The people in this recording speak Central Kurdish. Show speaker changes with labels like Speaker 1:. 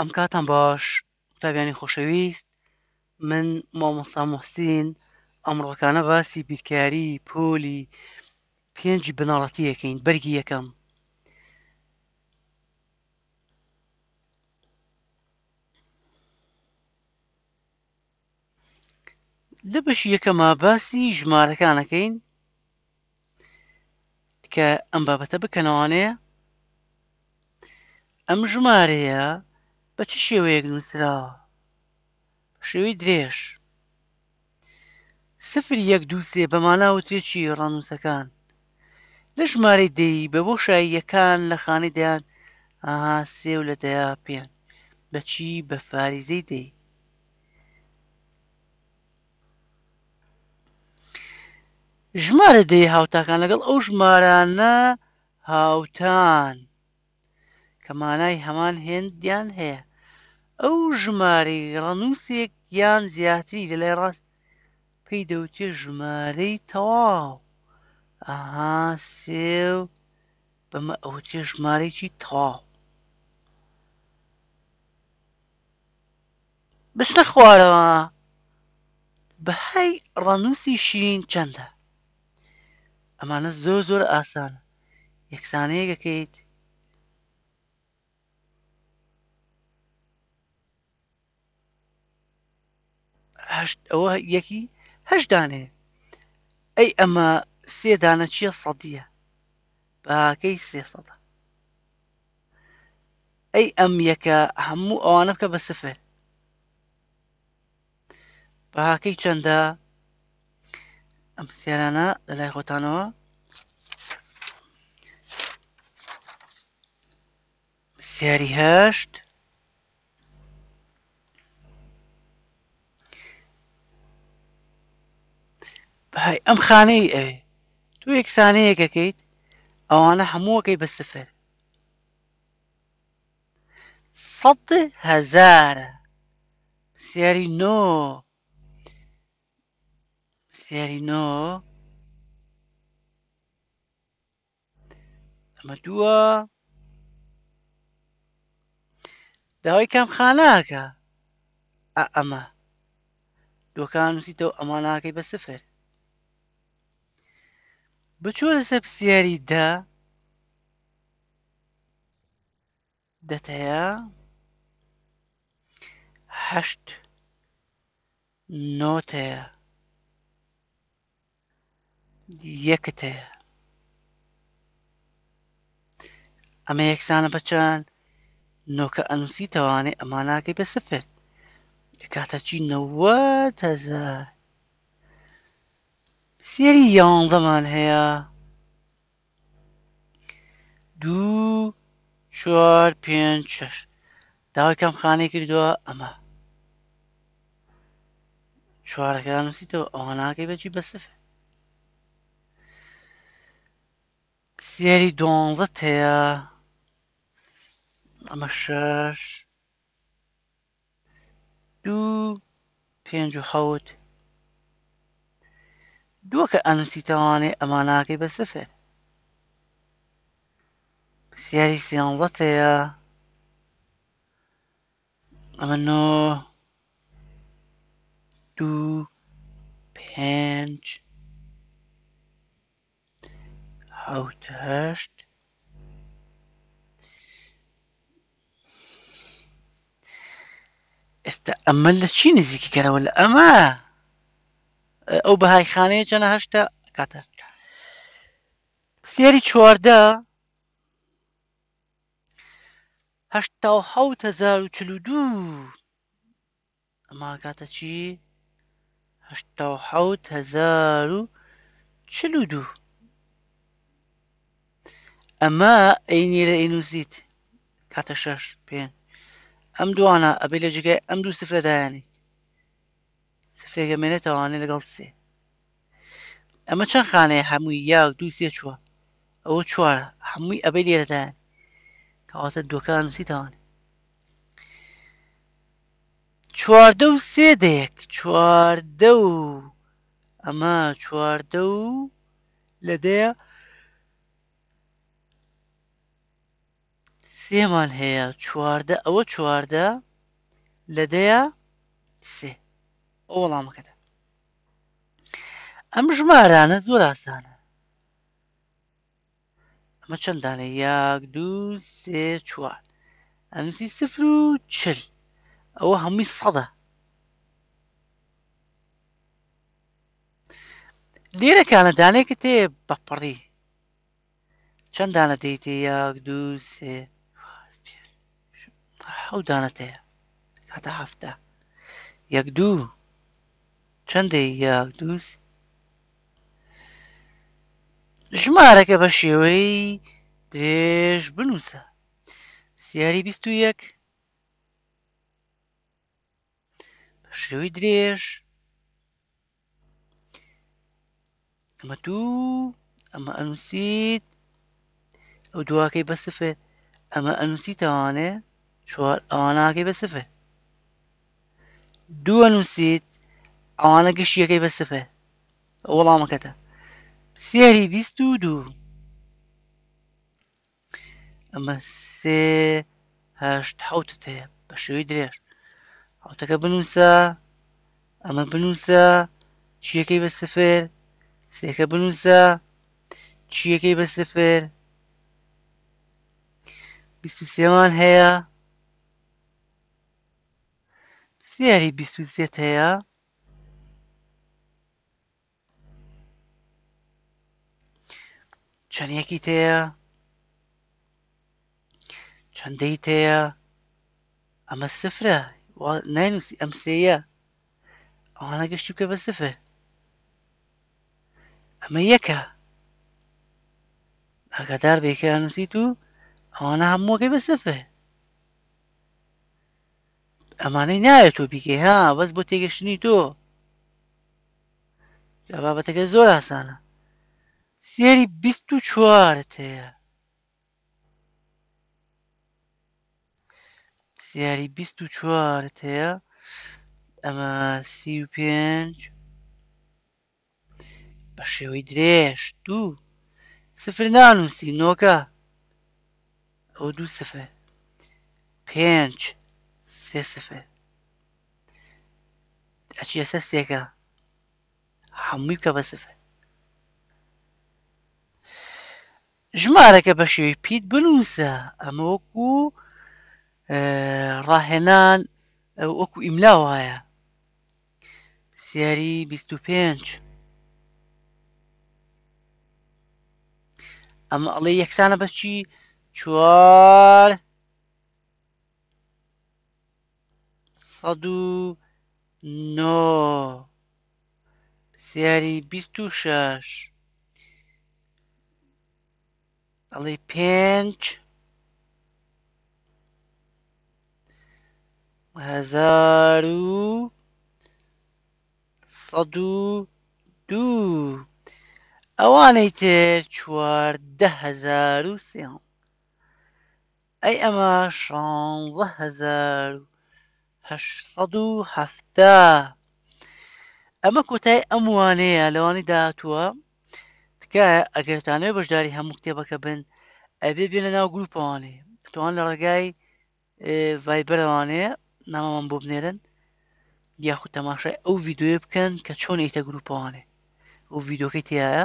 Speaker 1: ئەم کاتان باش قوتابیانی خۆشەویست من مامۆستا محسین ئەمڕۆکانە باسی بیرکاری پۆلی پێنج بناڵەتی یەکەین بەرگی یەکەم لە بەشی یەکەما باسی ژمارەکانەکەین کە ئەم بابەتە بکەنەوانەیە ئەم ژمارەیە بە چ شێوەیەک نووسراوە شێوی درێژ سفر یەک دووسێ بەماناوترێکی ڕانووسەکان لە ژمارەی دەی بە بۆ شاییەکان لە خانەی دەیان ئاها سێو لە دەیا پێیان بەچی بە فاریزەی دەی ژمارە دەی هاوتاکان لەگەڵ ئەو ژمارانە هاوتان کە مانای هەمان هێندیان هەیە ئەو ژمارەی ڕەنووسێک یان زیاتری لەلای ڕاست پێی دەوتێ ژمارەی تەواو ئاها سێو بەمە ئەوتێ ژمارەیەکی تاو بشتە خوارەوە بەهای ڕەنووسی شین چەندە ئەمانە زۆر زۆر ئاسانە یەکسانەیەکەکەیت هشت او يكي هش دانه اي اما سي دانه چي صديه با كي سي صدا اي ام يكا همو اوانبك بسفر با كي چنده ام سي دانه للاي خوتانوه سياري هشت ام خانەی اي تو یەکسانەیەکەکەیت ئەوانە هەمووەکەی بە سفر صد هزار سیاری نو سیاری نۆ ئەمە دووە داوای کام اما ئەمە دۆکان نووسیتەوە ئەماناکەی بسفر سفر بچۆ لەسەر پرسیاری دا دەتەیە هەشت نۆتەیە یەکتەیە ئەمە یەکسانە بەچان نۆکە ئەنووسی تەوانێ ئەماناکەی بە سفێت کاتە چی نەوە تەزار سیری یان زمان هیا دو چوار پێنج شش اما چوار که کردووە ئەمە چوارەکەدا نووسیتەوە که بچی بەجی سیری سێری زت تەیە اما شش دو پێنج و خود دوك ئەنووسی تەوانێ أماناكي بسفر سياري سیانزەت هەیە ئەمە دو دوو پێنج حوت هەشت ئێستا ئەمە لە چی نزیکی ئەو بەهای خانەیە جەنە هەشتا کاتە سێری چواردە هەشتا و حوتهزار و چلو دوو ئەما کاتە چی هەشتا و حوتهزار و چلو دوو ئەمە ئەینی لە ئینوزیت کاتە شەش پێ ئەم دوانە ئەبێ لە جگای ئەم دوو سفرەدایانی سفرێگە مێنێتەوانێ لەگەڵ سێ ئەمە چەند خانەیە هەمووی یاک دوو سێ چووە ئەوە چوارە هەمووی ئەبێ لێرەدایان کەواتە دۆکان نووسیتەوان چواردە و سێ دەیەک چواردە و ئەمە چواردە و لەدەیە سێمان هەیە چواردە ئەوە چواردە لەدەیە سێ ئەو وەڵامەکەدا ئەم ژمارانە زۆر ئاسانە ئەمە چەندانە یاک دو سێ چوار ئەنووسی سفر و چل ئەوە هەمووی سەدە لێرەکانە دانێکە تێ بەپڕی چەندانە دەیتێ یاک دو سێ حەودانەتەیە کاتە هەفتە یەک دوو چەندێکیا دووس ژمارەکە بە شێوەی درێژ بنووسە سیاری بیست و یەک بە شێوەی درێژ ئەمە دوو ئەمە ئەنووسیت ئەو دواکەی بە سفر ئەمە ئەنووسی تاوانێ چوار ئەواناکەی بە سفر دووە ئەوانە گەشتیەکەی بە سفێ وەڵامەکەتە سێری بیست و دوو ئەمە سێهشت حوتت هەیە بە شوی درێژ حوتەکە بنووسە ئەمە بنووسە چیەکەی بە سفێر سێکە بنووسە چیەکەی بە سفێر بیست و سێمان هەیە سێری بیست و سێت هەیە چەندەکی تەیە چەندەی تەیە ئەمە سفرە نایوسی ئەم سەیە ئەوانە گەشت بکە بە سفر ئەمە یەکە ئاگادار بێکە نووسیت و ئەوانە هەمووەکەی بە سفر ئەمانەی نایە تۆ بیکەی ها بەس بۆ تێگەشتنی تۆ لە بابەتەکە زۆر ئاسانە سێری بیست و چوارت هەیە سیاری بیست و چوارت هەیە ئەمە سی و پێنج بە شێوەی درێژ دوو سفر نانووسی نۆکە ئەو دوو سفر پێنج سێ سفر ئەچیەسە سێکە هەمووی کە بە سفر ژمارەکە بە شێوی پیت بنووسە ئەمە وەکو ڕاهێنان وەکو ئیملا وایە سیاری پێنج ئەمە ئەڵێ یەکسانە بەچی چوار سەد و نۆ سیاری بیست و شەش ali پنج هزار و صد دو ئەوانەی تر چواردە هزار و سیان ای اما هزار و صدو و اما ئەمە اموانی ئەموانەیە تکایە ئەگەرتانێ بەشداری هەموو کتێبەکە بن ئەبێ بێنە ناو گروپوانێ توان لە ڕێگای ڤایبەرەوانەیە نامەمان بۆ بنێرن یاخود تەماشای ئەو یددیوێ بکەن کە چۆن ئیتە گروپوانێ ئەو یددیوکەی تایە